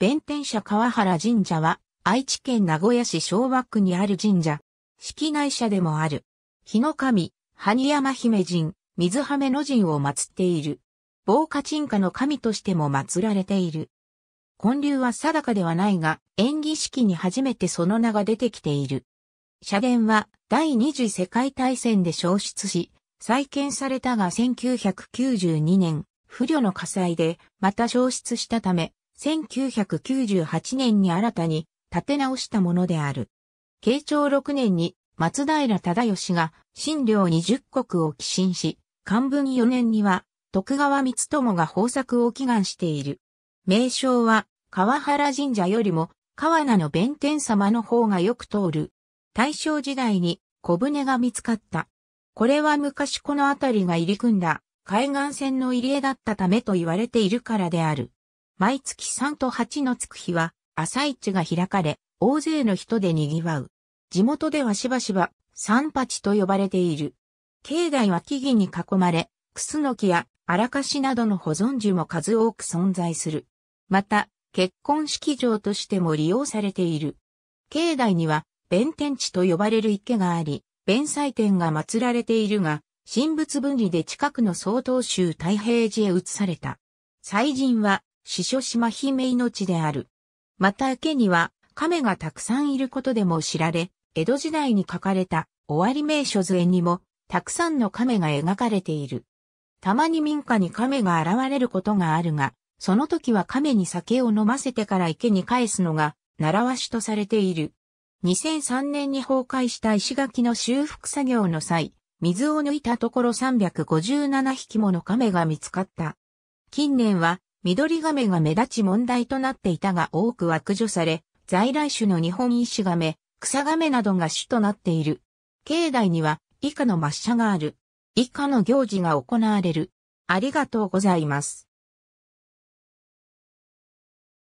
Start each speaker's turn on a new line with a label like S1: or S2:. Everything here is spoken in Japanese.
S1: 弁天社川原神社は、愛知県名古屋市昭和区にある神社。式内社でもある。日の神、萩山姫神、水はめの神を祀っている。防火鎮火の神としても祀られている。建立は定かではないが、演技式に初めてその名が出てきている。社殿は第二次世界大戦で消失し、再建されたが1992年、不慮の火災でまた消失したため、1998年に新たに建て直したものである。慶長6年に松平忠義が新領20国を寄進し、漢文4年には徳川光友が豊作を祈願している。名称は川原神社よりも川名の弁天様の方がよく通る。大正時代に小舟が見つかった。これは昔この辺りが入り組んだ海岸線の入り江だったためと言われているからである。毎月3と8のつく日は、朝市が開かれ、大勢の人で賑わう。地元ではしばしば、三八と呼ばれている。境内は木々に囲まれ、クスノキや荒かしなどの保存樹も数多く存在する。また、結婚式場としても利用されている。境内には、弁天地と呼ばれる池があり、弁祭天が祀られているが、神仏分離で近くの総統州太平寺へ移された。祭神は、死所島姫命である。また池には亀がたくさんいることでも知られ、江戸時代に書かれた終わり名所図絵にもたくさんの亀が描かれている。たまに民家に亀が現れることがあるが、その時は亀に酒を飲ませてから池に返すのが習わしとされている。2003年に崩壊した石垣の修復作業の際、水を抜いたところ357匹もの亀が見つかった。近年は緑亀が目立ち問題となっていたが多くは駆除され、在来種の日本石亀、草亀などが種となっている。境内には以下の抹茶がある。以下の行事が行われる。ありがとうございます。